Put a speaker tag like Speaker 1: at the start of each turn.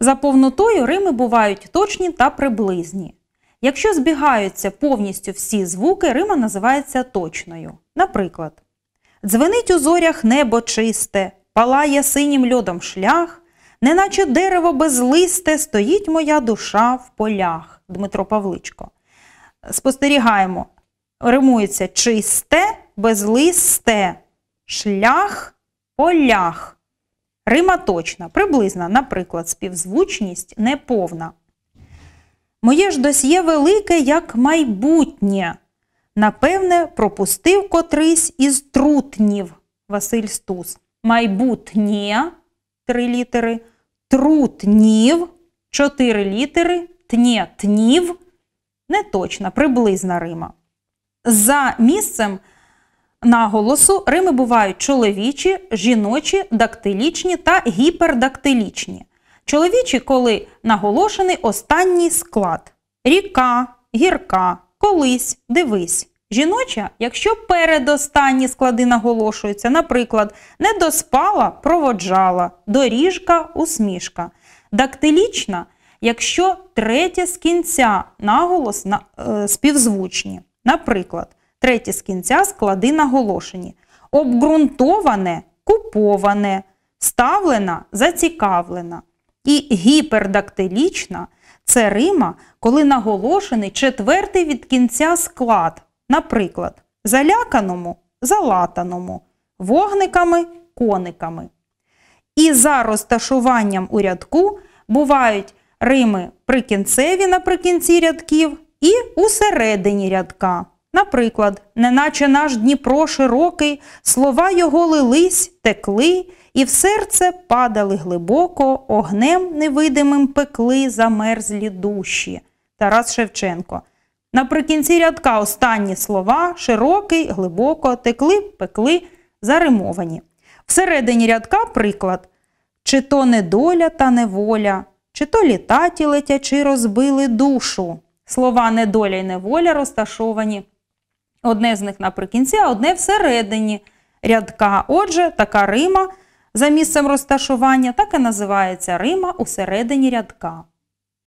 Speaker 1: За повнотою рими бувають точні та приблизні. Якщо збігаються повністю всі звуки, рима називається точною. Наприклад, дзвенить у зорях небо чисте, палає синім льодом шлях, неначе дерево безлисте, стоїть моя душа в полях. Дмитро Павличко. Спостерігаємо. Римується чисте, безлисте, шлях, полях. Рима точна, приблизна, наприклад, співзвучність неповна. Моє ж досьє велике, як майбутнє. Напевне, пропустив котрись із трутнів Василь Стус. Майбутнє три літери, трутнів, чотири літери, тнє тнів, неточна, приблизна Рима. За місцем наголосу рими бувають чоловічі, жіночі, дактилічні та гіпердактилічні. Чоловічі, коли наголошений останній склад: ріка, гірка, колись, дивись. Жіноча, якщо передостанні склади наголошуються, наприклад, не доспала, проводжала, доріжка, усмішка. Дактилічна, якщо третє з кінця наголос на, е, співзвучні. Наприклад, Третє з кінця склади наголошені. Обґрунтоване, куповане, ставлена, зацікавлена. І гіпердактилічна це Рима, коли наголошений четвертий від кінця склад. Наприклад, заляканому залатаному, вогниками кониками. І за розташуванням у рядку бувають рими прикінцеві наприкінці рядків і у середині рядка. Наприклад, неначе наш Дніпро широкий, слова його лились, текли, і в серце падали глибоко, огнем невидимим пекли замерзлі душі. Тарас Шевченко. Наприкінці рядка останні слова широкий, глибоко, текли, пекли, заримовані. Всередині рядка приклад чи то недоля та неволя, чи то літаті летячі розбили душу. Слова недоля й неволя розташовані. Одне з них наприкінці, а одне всередині рядка. Отже, така Рима за місцем розташування так і називається Рима у середині рядка.